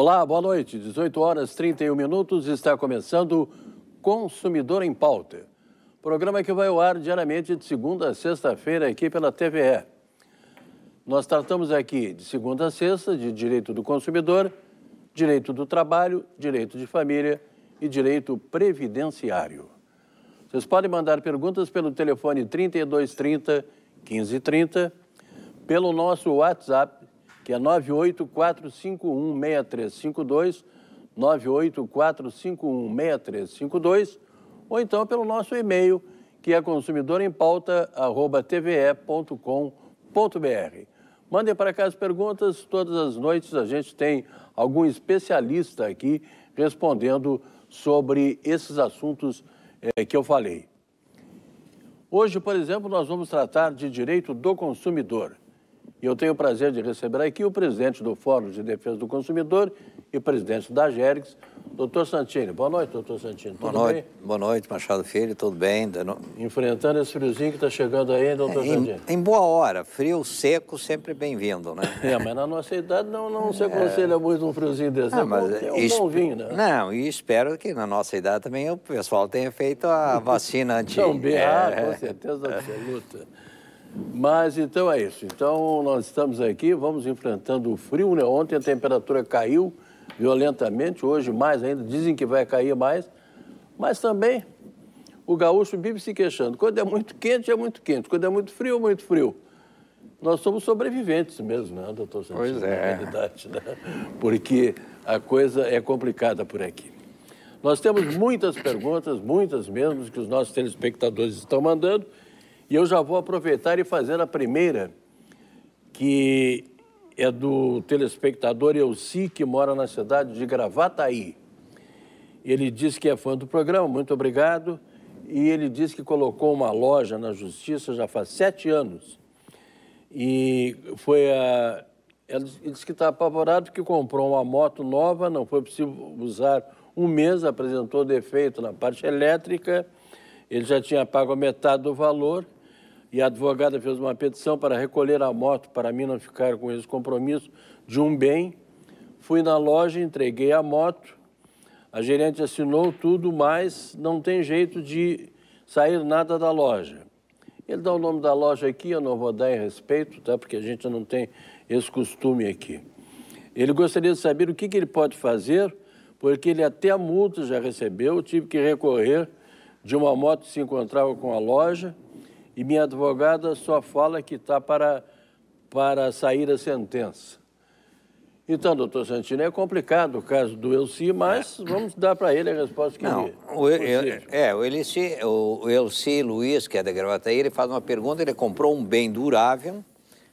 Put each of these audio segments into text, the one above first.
Olá, boa noite. 18 horas 31 minutos está começando Consumidor em Pauta. Programa que vai ao ar diariamente de segunda a sexta-feira aqui pela TVE. Nós tratamos aqui de segunda a sexta de direito do consumidor, direito do trabalho, direito de família e direito previdenciário. Vocês podem mandar perguntas pelo telefone 3230 1530, pelo nosso WhatsApp que é 984516352, 984516352, ou então pelo nosso e-mail, que é consumidorempauta.tve.com.br. Mandem para cá as perguntas, todas as noites a gente tem algum especialista aqui respondendo sobre esses assuntos é, que eu falei. Hoje, por exemplo, nós vamos tratar de direito do consumidor. E eu tenho o prazer de receber aqui o presidente do Fórum de Defesa do Consumidor e presidente da Gergs, doutor Santini. Boa noite, doutor Santini. Boa noite, bem? boa noite, Machado Filho. Tudo bem? Enfrentando esse friozinho que está chegando aí, doutor é, Santini. Em, boa hora. Frio, seco, sempre bem-vindo, né? É, mas na nossa idade não, não se aconselha é... muito um friozinho desse. Não, é ah, mas, é um bom vinho, né? Não, e espero que na nossa idade também o pessoal tenha feito a vacina anti... Também, é... ah, com certeza absoluta. Mas então é isso. Então nós estamos aqui, vamos enfrentando o frio, né? Ontem a temperatura caiu violentamente, hoje mais ainda, dizem que vai cair mais. Mas também o gaúcho vive se queixando. Quando é muito quente, é muito quente. Quando é muito frio, é muito frio. Nós somos sobreviventes mesmo, né, doutor Santos? Pois é. verdade né? Porque a coisa é complicada por aqui. Nós temos muitas perguntas, muitas mesmo, que os nossos telespectadores estão mandando. E eu já vou aproveitar e fazer a primeira, que é do telespectador Elci, que mora na cidade de Gravataí. Ele diz que é fã do programa, muito obrigado. E ele diz que colocou uma loja na justiça já faz sete anos. E foi a. Ele disse que está apavorado que comprou uma moto nova, não foi possível usar um mês, apresentou defeito na parte elétrica, ele já tinha pago metade do valor e a advogada fez uma petição para recolher a moto para mim não ficar com esse compromisso de um bem. Fui na loja, entreguei a moto, a gerente assinou tudo, mas não tem jeito de sair nada da loja. Ele dá o nome da loja aqui, eu não vou dar em respeito, tá? porque a gente não tem esse costume aqui. Ele gostaria de saber o que, que ele pode fazer, porque ele até a multa já recebeu, tive que recorrer de uma moto que se encontrava com a loja e minha advogada só fala que está para, para sair a sentença. Então, doutor Santino, é complicado o caso do Elci, mas é. vamos dar para ele a resposta que Não, ele... O, eu, é, é, o Elci, o Elci Luiz, que é da gravata, ele faz uma pergunta, ele comprou um bem durável,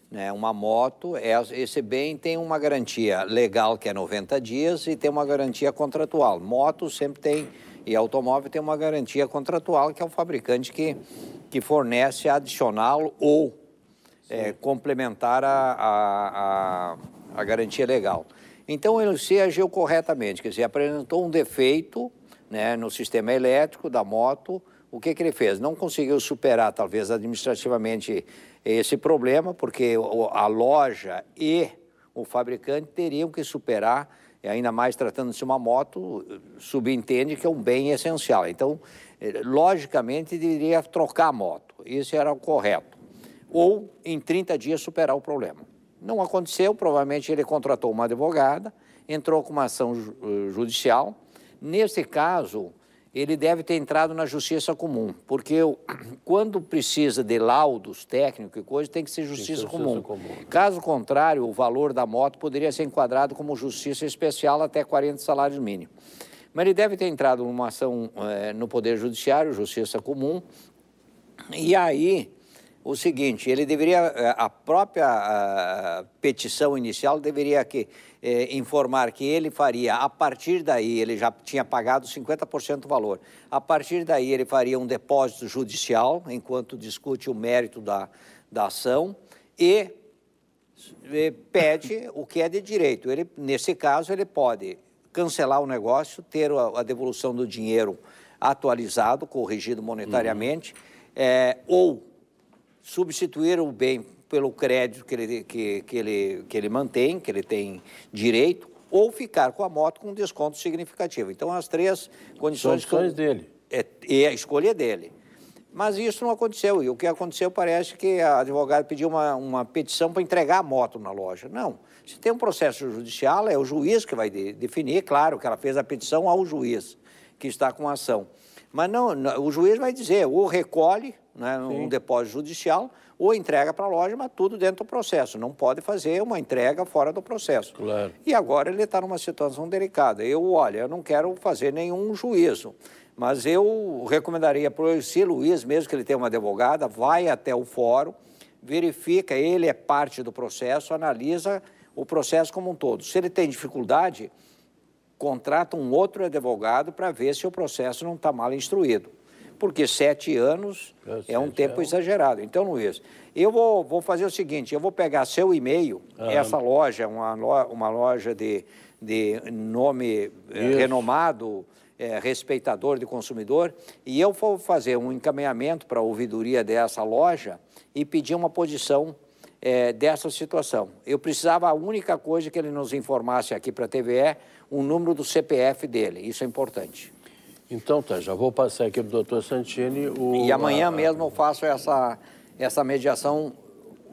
né, uma moto, é, esse bem tem uma garantia legal que é 90 dias e tem uma garantia contratual. Moto sempre tem e automóvel tem uma garantia contratual, que é o fabricante que, que fornece adicional ou é, complementar a, a, a, a garantia legal. Então, ele se agiu corretamente, quer dizer, apresentou um defeito né, no sistema elétrico da moto, o que, que, ele fez? Não conseguiu superar, talvez, administrativamente esse problema, porque a loja e o fabricante teriam que superar e é ainda mais tratando-se de uma moto, subentende que é um bem essencial. Então, eh, logicamente, deveria trocar a moto. Isso era o correto. Ou, em 30 dias, superar o problema. Não aconteceu, provavelmente ele contratou uma advogada, entrou com uma ação eh, judicial. Nesse caso, ele deve ter entrado na justiça comum, porque quando precisa de laudos técnicos e coisas, tem que ser justiça, justiça comum. comum. Caso contrário, o valor da moto poderia ser enquadrado como justiça especial até 40 salários mínimos. Mas ele deve ter entrado numa ação é, no Poder Judiciário, justiça comum, e aí o seguinte, ele deveria, eh, a própria a eh, petição inicial deveria que, eh, informar que ele faria, a partir daí, ele já tinha pagado 50% do valor, a partir daí ele faria um depósito judicial, enquanto discute o mérito da, da ação, e, e pede o que é de direito. Ele, nesse caso, ele pode cancelar o negócio, ter a, a devolução do dinheiro atualizado, corrigido monetariamente, uhum. é, ou substituir o bem pelo crédito que ele, que, que, ele, que ele mantém, que ele tem direito, ou ficar com a moto com um desconto significativo. Então, as três condições... Condições dele. É, é a escolha dele. Mas isso não aconteceu. E o que aconteceu parece que a advogada pediu uma, uma petição para entregar a moto na loja. Não. Se tem um processo judicial, é o juiz que vai de, definir. Claro que ela fez a petição ao juiz que está com a ação. Mas não, o juiz vai dizer, ou recolhe né, um depósito judicial, ou entrega para a loja, mas tudo dentro do processo. Não pode fazer uma entrega fora do processo. Claro. E agora ele está numa situação delicada. Eu, olha, eu não quero fazer nenhum juízo, mas eu recomendaria para o se Luiz, mesmo que ele tenha uma advogada, vai até o fórum, verifica, ele é parte do processo, analisa o processo como um todo. Se ele tem dificuldade, contrata um outro advogado para ver se o processo não está mal instruído porque sete anos é um tempo é um... exagerado. Então, Luiz, eu vou, vou fazer o seguinte, eu vou pegar seu e-mail, ah, essa loja, uma, loja, uma loja de, de nome eh, isso. renomado, é, respeitador de consumidor, e eu vou fazer um encaminhamento para a ouvidoria dessa loja e pedir uma posição é, dessa situação. Eu precisava, a única coisa que ele nos informasse aqui para a TVE, o número do CPF dele, isso é importante. Então tá, já vou passar aqui para o doutor Santini. O... E amanhã mesmo eu faço essa, essa mediação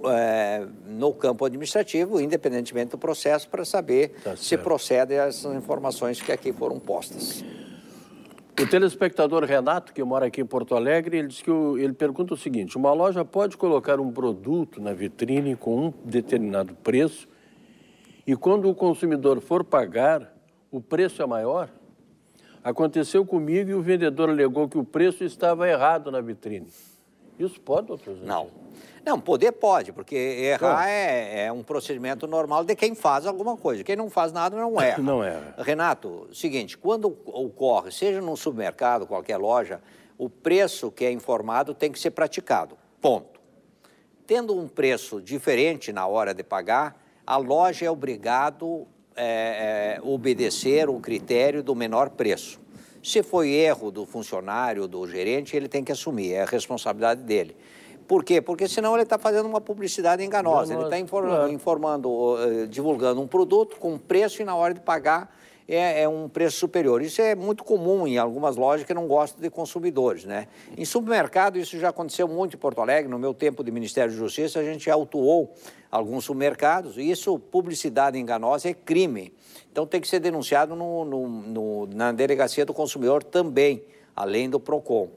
é, no campo administrativo, independentemente do processo, para saber tá se procedem essas informações que aqui foram postas. O telespectador Renato, que mora aqui em Porto Alegre, ele, diz que o, ele pergunta o seguinte: uma loja pode colocar um produto na vitrine com um determinado preço e quando o consumidor for pagar, o preço é maior? Aconteceu comigo e o vendedor alegou que o preço estava errado na vitrine. Isso pode, doutor? Não. Não, poder pode, porque errar é, é, um procedimento normal de quem faz alguma coisa. Quem não faz nada não erra. Não erra. Renato, seguinte, quando ocorre, seja num supermercado, qualquer loja, o preço que é informado tem que ser praticado. Ponto. Tendo um preço diferente na hora de pagar, a loja é obrigado é, é, obedecer o critério do menor preço. Se foi erro do funcionário, do gerente, ele tem que assumir, é a responsabilidade dele. Por quê? Porque senão ele está fazendo uma publicidade enganosa. ele está informando, informando, eh, divulgando um produto com preço e na hora de pagar é, é, um preço superior. Isso é muito comum em algumas lojas que não gostam de consumidores, né? Em supermercado, isso já aconteceu muito em Porto Alegre. No meu tempo de Ministério de Justiça, a gente autuou alguns supermercados. E isso, publicidade enganosa, é crime. Então, tem que ser denunciado no, no, no, na Delegacia do Consumidor também, além do PROCON.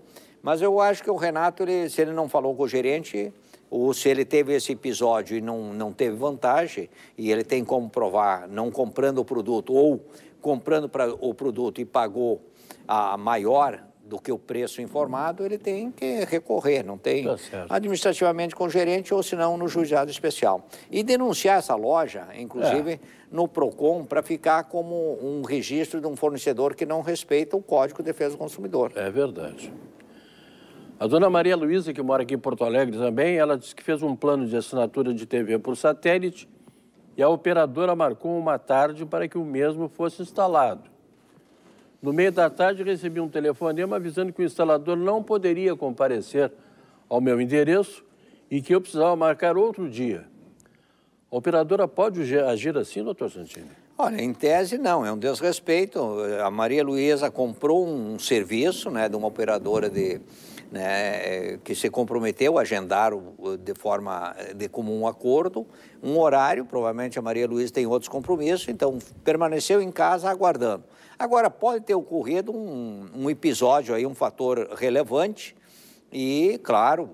Mas eu acho que o Renato, ele, se ele não falou com o gerente, ou se ele teve esse episódio e não, não teve vantagem, e ele tem como provar não comprando o produto ou comprando pra, o produto e pagou a maior do que o preço informado, ele tem que recorrer, não tem tá administrativamente com o gerente ou senão no juizado especial. E denunciar essa loja, inclusive, é. no PROCON, para ficar como um registro de um fornecedor que não respeita o Código de Defesa do Consumidor. É verdade. A dona Maria Luísa, que mora aqui em Porto Alegre também, ela disse que fez um plano de assinatura de TV por satélite e a operadora marcou uma tarde para que o mesmo fosse instalado. No meio da tarde, recebi um telefonema avisando que o instalador não poderia comparecer ao meu endereço e que eu precisava marcar outro dia. A operadora pode agir assim, doutor Santini? Olha, em tese não, é um desrespeito. A Maria Luísa comprou um serviço né, de uma operadora de, né, que se comprometeu a agendar de forma eh, de comum acordo um horário, provavelmente a Maria Luísa tem outros compromissos, então permaneceu em casa aguardando. Agora, pode ter ocorrido um, um episódio aí, um fator relevante, e, claro,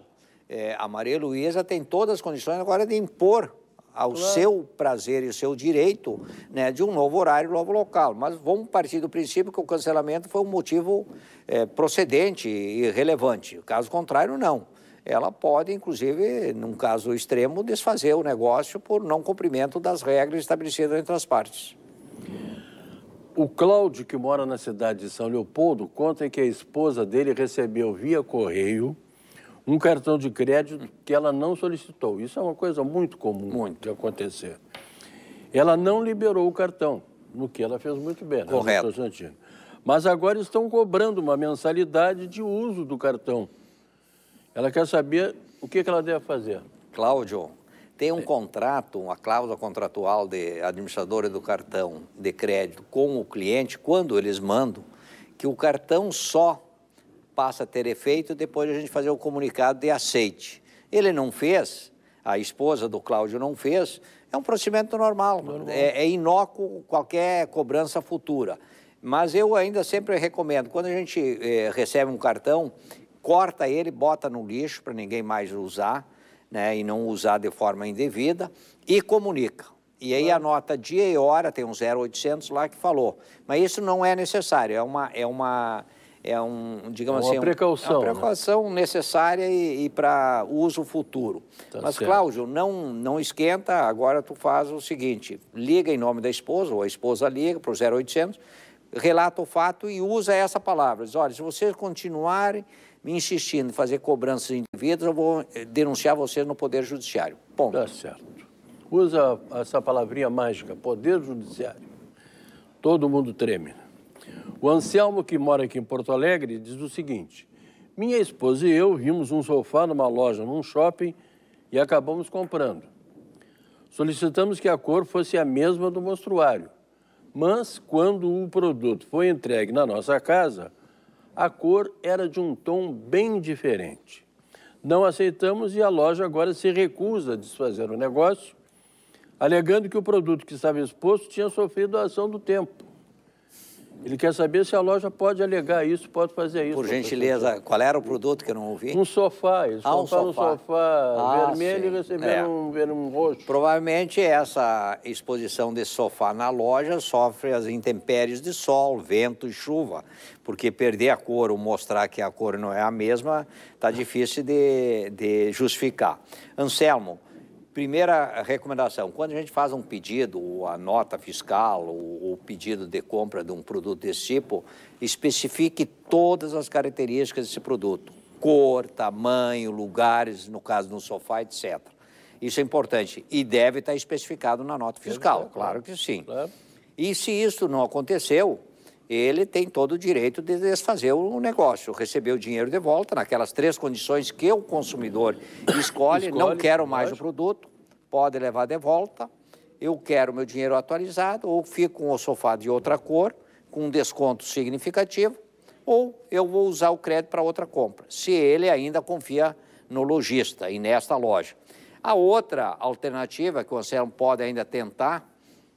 é, a Maria Luísa tem todas as condições agora de impor ao claro. seu prazer e seu direito né, de um novo horário, um novo local. Mas vamos partir do princípio que o cancelamento foi um motivo é, procedente e relevante. Caso contrário, não. Ela pode, inclusive, num caso extremo, desfazer o negócio por não cumprimento das regras estabelecidas entre as partes. O Cláudio, que mora na cidade de São Leopoldo, conta que a esposa dele recebeu via correio um cartão de crédito que ela não solicitou. Isso é uma coisa muito comum muito. de acontecer. Ela não liberou o cartão, no que ela fez muito bem, né, Correto. Mas agora estão cobrando uma mensalidade de uso do cartão. Ela quer saber o que, que ela deve fazer. Cláudio, tem um é. contrato, uma cláusula contratual de administradora do cartão de crédito com o cliente, quando eles mandam, que o cartão só passa a ter efeito depois de a gente fazer o comunicado de aceite. Ele não fez, a esposa do Cláudio não fez, é um procedimento normal, normal. É, é inócuo qualquer cobrança futura. Mas eu ainda sempre recomendo, quando a gente eh, recebe um cartão, corta ele, bota no lixo para ninguém mais usar, né, e não usar de forma indevida, e comunica. E aí anota dia e hora, tem um 0800 lá que falou. Mas isso não é necessário, é uma, é uma é um, digamos é uma assim, é precaução, é uma precaução né? necessária e, e para uso futuro. Tá Mas, certo. Cláudio, não, não esquenta, agora tu faz o seguinte, liga em nome da esposa, ou a esposa liga para o 0800, relata o fato e usa essa palavra. Diz, olha, se vocês continuarem me insistindo em fazer cobranças indevidas, eu vou eh, denunciar vocês no Poder Judiciário. Ponto. Tá certo. Usa essa palavrinha mágica, Poder Judiciário. Todo mundo treme. Né? O Anselmo, que mora aqui em Porto Alegre, diz o seguinte: Minha esposa e eu vimos um sofá numa loja, num shopping e acabamos comprando. Solicitamos que a cor fosse a mesma do mostruário, mas quando o produto foi entregue na nossa casa, a cor era de um tom bem diferente. Não aceitamos e a loja agora se recusa a desfazer o negócio, alegando que o produto que estava exposto tinha sofrido a ação do tempo. Ele quer saber se a loja pode alegar isso, pode fazer isso. Por gentileza, qual era o produto que eu não ouvi? Um sofá. Eles ah, um sofá. um sofá ah, vermelho sim. e receberam é. um, um roxo. Provavelmente essa exposição desse sofá na loja sofre as intempéries de sol, vento e chuva. Porque perder a cor ou mostrar que a cor não é a mesma, está difícil de, de justificar. Anselmo, primeira recomendação, quando a gente faz um pedido, ou a nota fiscal, ou o pedido de compra de um produto desse tipo, especifique todas as características desse produto: cor, tamanho, lugares, no caso no sofá, etc. Isso é importante e deve estar especificado na nota fiscal, claro que sim. E se isso não aconteceu, ele tem todo o direito de desfazer o negócio, receber o dinheiro de volta naquelas três condições que o consumidor escolhe, escolhe não quero mais lógico. o produto, pode levar de volta, eu quero meu dinheiro atualizado, ou fico com o sofá de outra cor, com um desconto significativo, ou eu vou usar o crédito para outra compra, se ele ainda confia no lojista e nesta loja. A outra alternativa que o Anselmo pode ainda tentar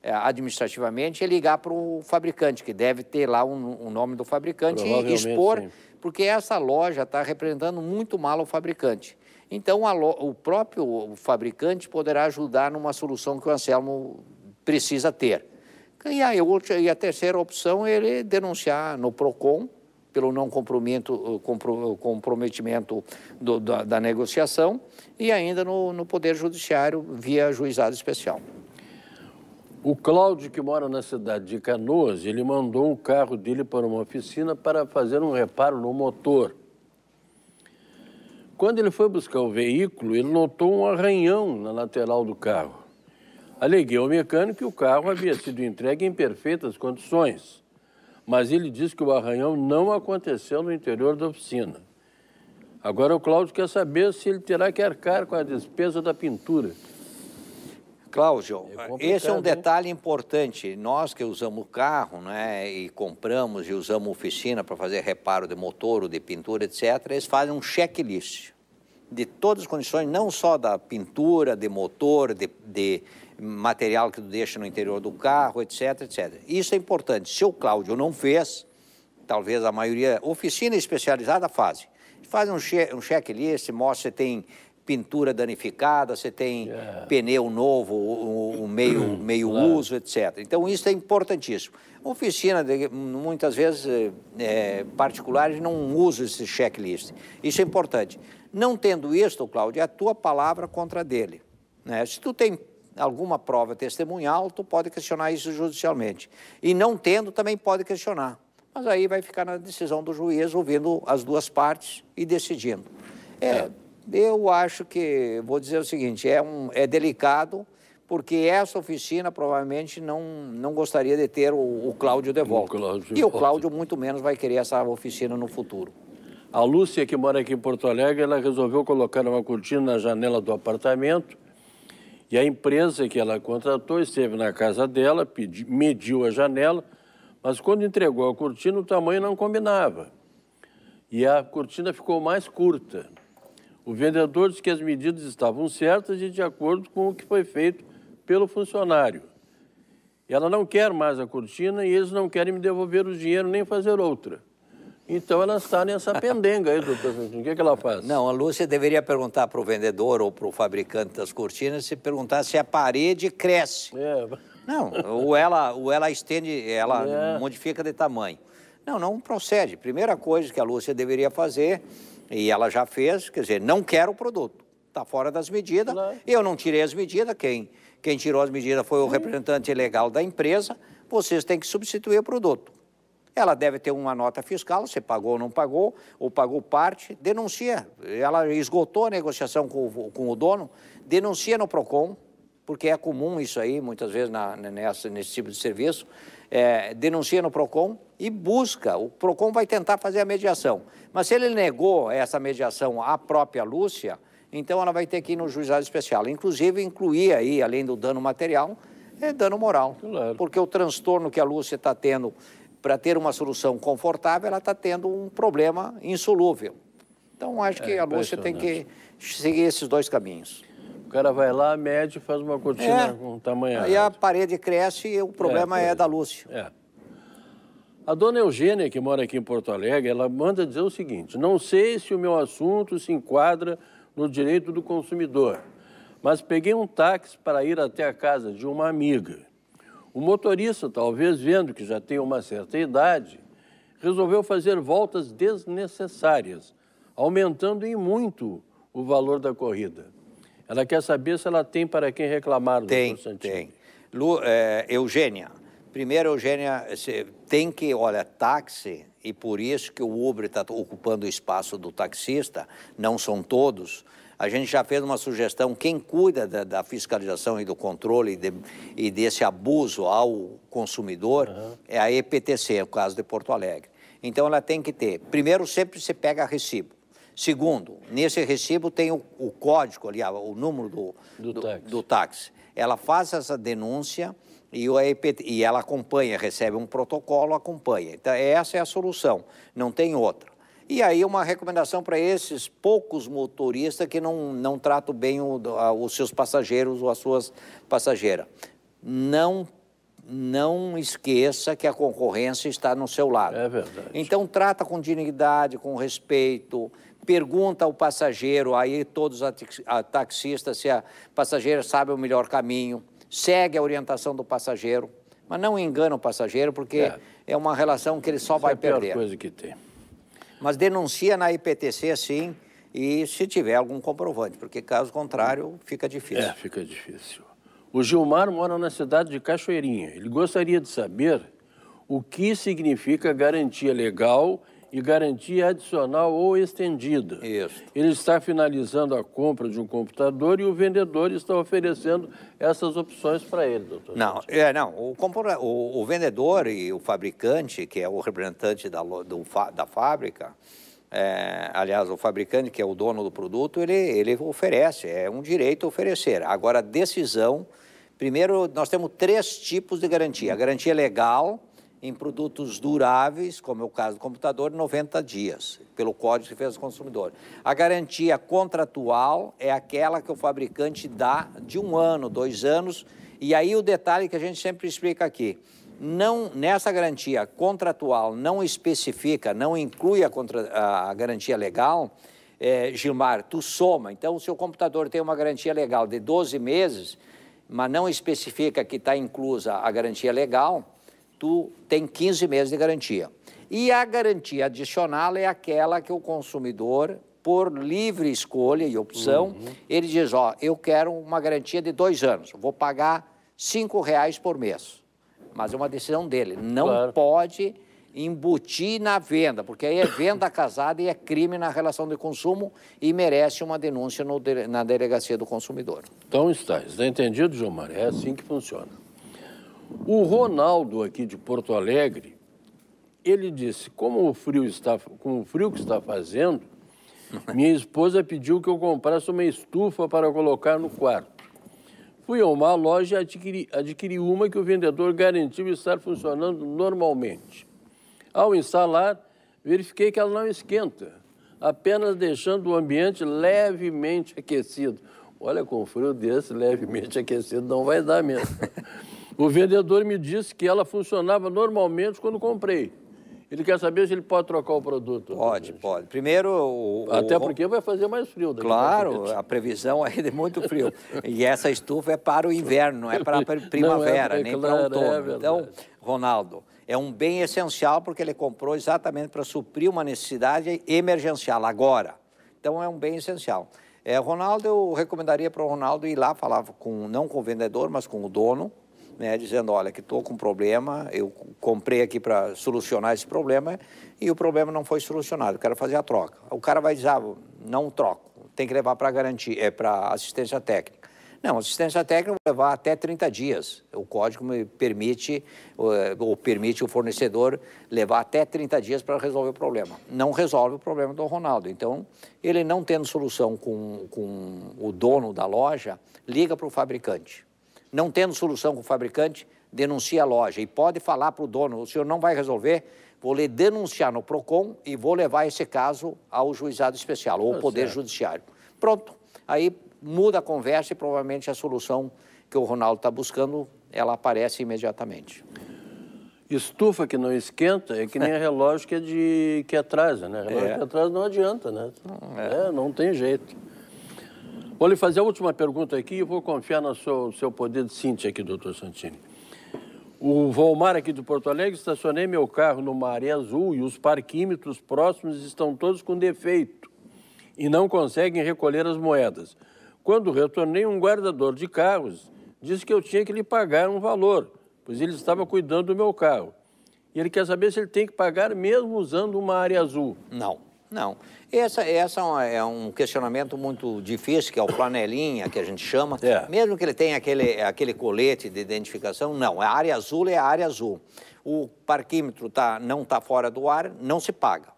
é, administrativamente é ligar para o fabricante, que deve ter lá o um, um nome do fabricante e expor, sim. porque essa loja está representando muito mal o fabricante. Então, o próprio fabricante poderá ajudar numa solução que o Anselmo precisa ter. E a, e a terceira opção é ele denunciar no PROCON pelo não comprometimento do, da, da, negociação e ainda no, no Poder Judiciário via juizado especial. O Cláudio, que mora na cidade de Canoas, ele mandou um carro dele para uma oficina para fazer um reparo no motor. Quando ele foi buscar o veículo, ele notou um arranhão na lateral do carro. Aleguei ao mecânico que o carro havia sido entregue em perfeitas condições, mas ele disse que o arranhão não aconteceu no interior da oficina. Agora o Cláudio quer saber se ele terá que arcar com a despesa da pintura. Cláudio, é esse é um detalhe importante. Nós que usamos o carro, né, e compramos e usamos oficina para fazer reparo de motor, ou de pintura, etc., eles fazem um checklist de todas as condições, não só da pintura, de motor, de, de material que tu deixa no interior do carro, etc, etc. Isso é importante. Se o Cláudio não fez, talvez a maioria, oficina especializada faz. Faz um, che um checklist, mostra se tem pintura danificada, você tem yeah. É. pneu novo, um, um meio, meio claro. uso, etc. Então, isso é importantíssimo. Oficina, de, muitas vezes, é, particulares não usam esse checklist. Isso é importante. Não tendo isto, Cláudio, é a tua palavra contra dele. Né? Se tu tem alguma prova testemunhal, tu pode questionar isso judicialmente. E não tendo, também pode questionar. Mas aí vai ficar na decisão do juiz, ouvindo as duas partes e decidindo. é. é. Eu acho que, vou dizer o seguinte, é, um, é delicado, porque essa oficina provavelmente não, não gostaria de ter o, o Cláudio de volta. O Cláudio e o Cláudio muito menos vai querer essa oficina no futuro. A Lúcia, que mora aqui em Porto Alegre, ela resolveu colocar uma cortina na janela do apartamento e a empresa que ela contratou esteve na casa dela, pedi, mediu a janela, mas quando entregou a cortina, o tamanho não combinava. E a cortina ficou mais curta. O vendedor disse que as medidas estavam certas e de acordo com o que foi feito pelo funcionário. Ela não quer mais a cortina e eles não querem me devolver o dinheiro nem fazer outra. Então ela está nessa pendenga aí, doutor O que, é que ela faz? Não, a Lúcia deveria perguntar para o vendedor ou para o fabricante das cortinas se perguntar se a parede cresce. É. Não, ou ela, ou ela estende, ela é. modifica de tamanho. Não, não procede. Primeira coisa que a Lúcia deveria fazer e ela já fez, quer dizer, não quero o produto. Está fora das medidas. Claro. Eu não tirei as medidas, quem, quem tirou as medidas foi o representante legal da empresa. Vocês têm que substituir o produto. Ela deve ter uma nota fiscal, se pagou ou não pagou, ou pagou parte, denuncia. Ela esgotou a negociação com, o, com o dono, denuncia no PROCON, porque é comum isso aí, muitas vezes, na, nessa, nesse tipo de serviço. É, denuncia no PROCON, e busca. O PROCON vai tentar fazer a mediação. Mas se ele negou essa mediação à própria Lúcia, então ela vai ter que ir no juizado especial. Inclusive, incluir aí, além do dano material, é dano moral. Claro. Porque o transtorno que a Lúcia está tendo para ter uma solução confortável, ela está tendo um problema insolúvel. Então, acho que é, a Lúcia tem que seguir esses dois caminhos. O cara vai lá, mede, faz uma cortina é, com tamanho. Aí a parede cresce e o problema é, é, é. da Lúcia. É. A dona Eugênia, que mora aqui em Porto Alegre, ela manda dizer o seguinte: não sei se o meu assunto se enquadra no direito do consumidor, mas peguei um táxi para ir até a casa de uma amiga. O motorista, talvez vendo que já tem uma certa idade, resolveu fazer voltas desnecessárias, aumentando em muito o valor da corrida. Ela quer saber se ela tem para quem reclamar. Tem, tem. é, Eugênia, Primeiro, Eugênia, tem que, olha, táxi, e por isso que o Uber está ocupando o espaço do taxista, não são todos. A gente já fez uma sugestão, quem cuida da, da fiscalização e do controle e, de, e desse abuso ao consumidor uhum. é a EPTC, o caso de Porto Alegre. Então ela tem que ter, primeiro, sempre se pega recibo. Segundo, nesse recibo tem o, o código ali, o número do, do, do, táxi. do táxi. Ela faz essa denúncia, e, o EPT, e ela acompanha, recebe um protocolo, acompanha. Então, essa é a solução, não tem outra. E aí uma recomendação para esses poucos motoristas que não, não tratam bem o, a, os seus passageiros ou as suas passageiras. Não não esqueça que a concorrência está no seu lado. É verdade. Então trata com dignidade, com respeito, pergunta ao passageiro, aí todos os taxistas se a passageira sabe o melhor caminho segue a orientação do passageiro, mas não engana o passageiro, porque é, é uma relação que ele só Isso vai é a pior perder. coisa que tem. Mas denuncia na IPTC, sim, e se tiver algum comprovante, porque caso contrário, fica difícil. É, fica difícil. O Gilmar mora na cidade de Cachoeirinha. Ele gostaria de saber o que significa garantia legal e garantia adicional ou estendida. Isso. Ele está finalizando a compra de um computador e o vendedor está oferecendo essas opções para ele, doutor. Não, é, não. O, o, o, vendedor e o fabricante, que é o representante da, do, da fábrica, é, aliás, o fabricante, que é o dono do produto, ele, ele oferece, é um direito oferecer. Agora, a decisão. Primeiro, nós temos três tipos de garantia: a garantia legal em produtos duráveis, como é o caso do computador, 90 dias, pelo Código de Defesa do Consumidor. A garantia contratual é aquela que o fabricante dá de um ano, dois anos, e aí o detalhe que a gente sempre explica aqui. Não, nessa garantia contratual não especifica, não inclui a, contra, a garantia legal, é, Gilmar, tu soma. Então, se o computador tem uma garantia legal de 12 meses, mas não especifica que está inclusa a garantia legal, tu tem 15 meses de garantia. E a garantia adicional é aquela que o consumidor, por livre escolha e opção, uhum. ele diz, ó, eu quero uma garantia de dois anos, vou pagar cinco reais por mês. Mas é uma decisão dele, não claro. pode embutir na venda, porque aí é venda casada e é crime na relação de consumo e merece uma denúncia no, na delegacia do consumidor. Então está, está entendido, Gilmar? É assim que funciona. O Ronaldo aqui de Porto Alegre, ele disse, como o frio está, com o frio que está fazendo, minha esposa pediu que eu comprasse uma estufa para colocar no quarto. Fui a uma loja e adquiri, adquiri uma que o vendedor garantiu estar funcionando normalmente. Ao instalar, verifiquei que ela não esquenta, apenas deixando o ambiente levemente aquecido. Olha, com frio desse, levemente aquecido não vai dar mesmo. O vendedor me disse que ela funcionava normalmente quando comprei. Ele quer saber se ele pode trocar o produto. Pode, pode. Primeiro. O, Até o... porque vai fazer mais frio. Claro, a previsão aí de muito frio. e essa estufa é para o inverno, não é para a é, primavera, é, nem claro, para o é outono. É então, Ronaldo, é um bem essencial porque ele comprou exatamente para suprir uma necessidade emergencial agora. Então, é um bem essencial. É, Ronaldo, eu recomendaria para o Ronaldo ir lá falar com, não com o vendedor, mas com o dono, né, dizendo, olha, que estou com um problema, eu comprei aqui para solucionar esse problema e o problema não foi solucionado, eu quero fazer a troca. O cara vai dizer, ah, não troco, tem que levar para garantir é para assistência técnica. Não, assistência técnica vai levar até 30 dias. O código me permite, eh, ou permite o fornecedor levar até 30 dias para resolver o problema. Não resolve o problema do Ronaldo. Então, ele não tendo solução com, com o dono da loja, liga para o fabricante. Não tendo solução com o fabricante, denuncie a loja e pode falar para o dono, o senhor não vai resolver, vou lhe denunciar no PROCON e vou levar esse caso ao juizado especial ou ao tá Poder certo. Judiciário. Pronto, aí muda a conversa e provavelmente a solução que o Ronaldo está buscando, ela aparece imediatamente. Estufa que não esquenta é que nem relógio que, é de, que atrasa, né? Relógio é. que atrasa não adianta, né? é. É, não tem jeito. Vou lhe fazer a última pergunta aqui e vou confiar no seu, seu poder de síntese aqui, doutor Santini. O Volmar aqui de Porto Alegre, estacionei meu carro numa área azul e os parquímetros próximos estão todos com defeito e não conseguem recolher as moedas. Quando retornei, um guardador de carros disse que eu tinha que lhe pagar um valor, pois ele estava cuidando do meu carro. E ele quer saber se ele tem que pagar mesmo usando uma área azul. Não. Não. Essa, essa é, é um questionamento muito difícil, que é o planelinha que a gente chama. É. Mesmo que ele tenha aquele, aquele colete de identificação, não. A área azul é a área azul. O parquímetro tá, não está fora do ar, não se paga.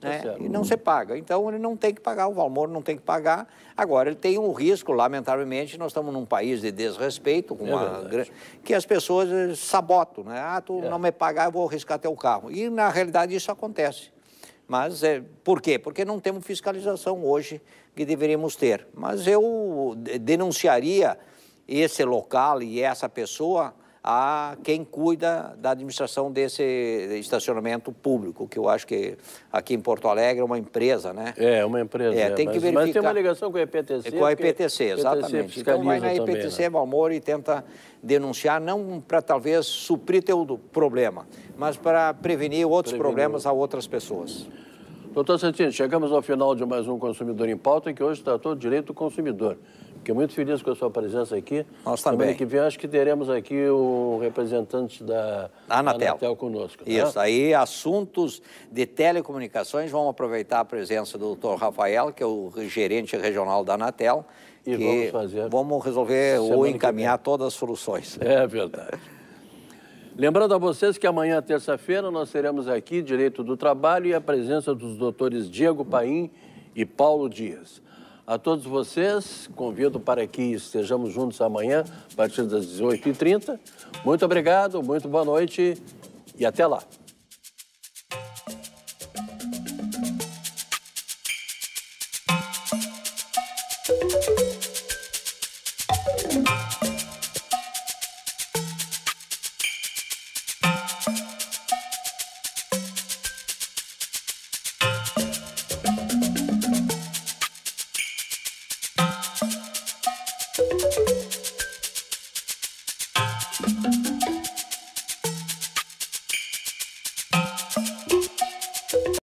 Tá né? e não se paga. Então, ele não tem que pagar, o Valmor não tem que pagar. Agora, ele tem um risco, lamentavelmente, nós estamos num país de desrespeito, com é que as pessoas eh, sabotam, né? Ah, tu é. não me pagar, eu vou arriscar teu carro. E, na realidade, isso acontece. Mas é, por quê? Porque não temos fiscalização hoje que deveríamos ter. Mas eu denunciaria esse local e essa pessoa a quem cuida da administração desse estacionamento público, que eu acho que aqui em Porto Alegre é uma empresa, né? É, uma empresa. É, é tem mas, que verificar. Mas tem uma ligação com a IPTC. É com a IPTC, exatamente. então vai na IPTC também, né? Balmor e tenta denunciar, não para talvez suprir teu problema, mas para prevenir outros prevenir. problemas a outras pessoas. Doutor Santini, chegamos ao final de mais um Consumidor em Pauta, que hoje tratou de direito do consumidor. Fiquei muito feliz com a sua presença aqui. Nós também. Semana que vem acho que teremos aqui o representante da Anatel, Anatel conosco. Tá? Isso, aí assuntos de telecomunicações, vamos aproveitar a presença do doutor Rafael, que é o gerente regional da Anatel. E vamos fazer. Vamos resolver ou encaminhar todas as soluções. É verdade. Lembrando a vocês que amanhã, terça-feira, nós teremos aqui Direito do Trabalho e a presença dos doutores Diego Paim e Paulo Dias. A todos vocês, convido para que estejamos juntos amanhã, a partir das 18h30. Muito obrigado, muito boa noite e até lá.